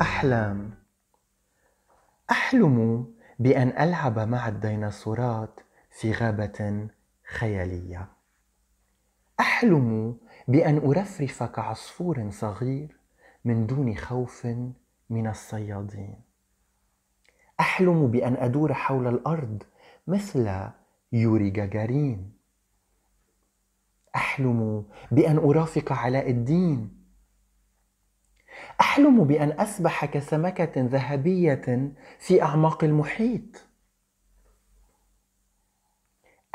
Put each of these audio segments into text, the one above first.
أحلام أحلم بأن ألعب مع الديناصورات في غابة خيالية أحلم بأن أرفرف كعصفور صغير من دون خوف من الصيادين أحلم بأن أدور حول الأرض مثل يوري جاجارين أحلم بأن أرافق علاء الدين احلم بان اسبح كسمكه ذهبيه في اعماق المحيط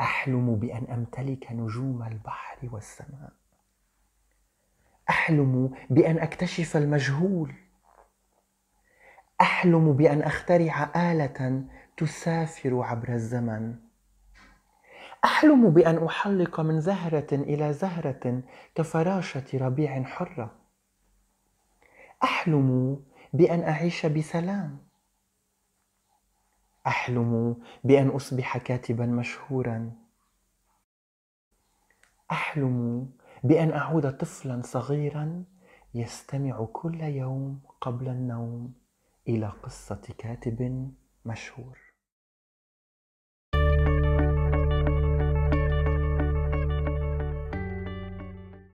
احلم بان امتلك نجوم البحر والسماء احلم بان اكتشف المجهول احلم بان اخترع اله تسافر عبر الزمن احلم بان احلق من زهره الى زهره كفراشه ربيع حره احلم بان اعيش بسلام احلم بان اصبح كاتبا مشهورا احلم بان اعود طفلا صغيرا يستمع كل يوم قبل النوم الى قصه كاتب مشهور